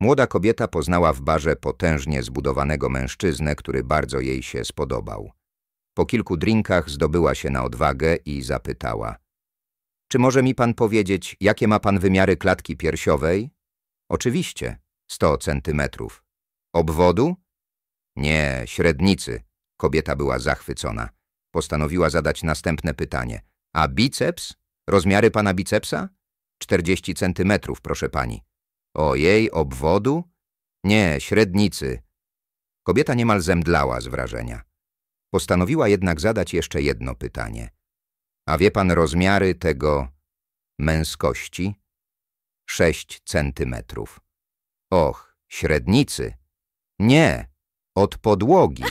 Młoda kobieta poznała w barze potężnie zbudowanego mężczyznę, który bardzo jej się spodobał. Po kilku drinkach zdobyła się na odwagę i zapytała. Czy może mi pan powiedzieć, jakie ma pan wymiary klatki piersiowej? Oczywiście, 100 centymetrów. Obwodu? Nie, średnicy. Kobieta była zachwycona. Postanowiła zadać następne pytanie. A biceps? Rozmiary pana bicepsa? 40 centymetrów, proszę pani. O jej obwodu? Nie, średnicy. Kobieta niemal zemdlała z wrażenia. Postanowiła jednak zadać jeszcze jedno pytanie. A wie pan rozmiary tego męskości? Sześć centymetrów. Och, średnicy. Nie, od podłogi.